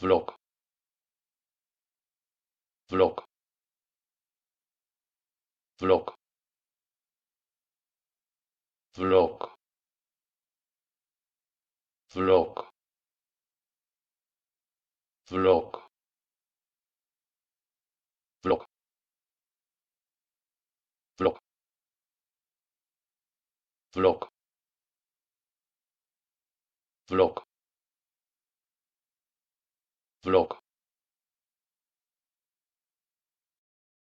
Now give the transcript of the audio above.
vlog vlog vlog vlog vlog vlog vlog vlog vlog vlog vlog